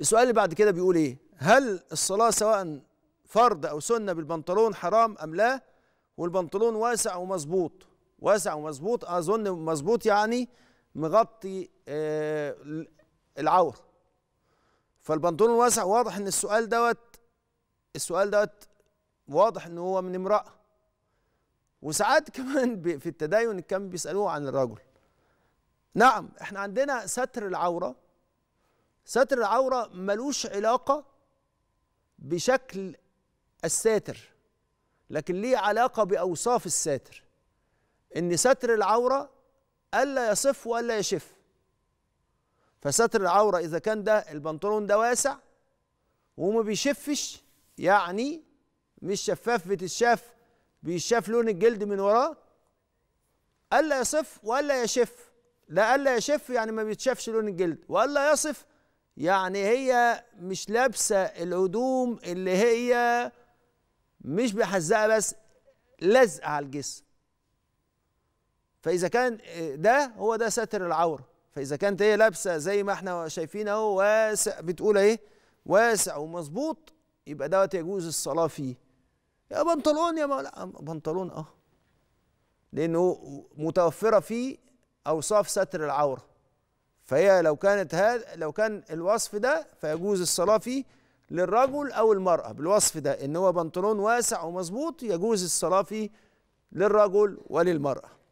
السؤال اللي بعد كده بيقول ايه هل الصلاة سواء فرض أو سنة بالبنطلون حرام أم لا والبنطلون واسع ومظبوط واسع ومظبوط أظن مظبوط يعني مغطي آه العور فالبنطلون واسع واضح ان السؤال دوت السؤال دوت واضح ان هو من امراه وساعات كمان في التدين كان بيسالوه عن الرجل نعم احنا عندنا ستر العوره ستر العورة ملوش علاقة بشكل الساتر لكن ليه علاقة بأوصاف الساتر إن ستر العورة ألا يصف وألا يشف فستر العورة إذا كان ده البنطلون ده واسع وما بيشفش يعني مش شفاف بتتشاف بيشاف لون الجلد من وراه ألا يصف وألا يشف لا ألا يشف يعني ما بيتشافش لون الجلد وألا يصف يعني هي مش لابسه الهدوم اللي هي مش محزقه بس لزق على الجسم فاذا كان آه، ده هو ده ساتر العوره فاذا كانت هي لابسه زي ما احنا شايفين اهو واسع بتقول ايه واسع ومظبوط يبقى دوت يجوز الصلاه فيه يا بنطلون يا لا بنطلون اه لانه متوفره فيه اوصاف ستر العوره فهي لو كانت هذا لو كان الوصف ده فيجوز الصلاه فيه للرجل او المراه بالوصف ده ان هو بنطلون واسع ومظبوط يجوز الصلاه فيه للرجل وللمراه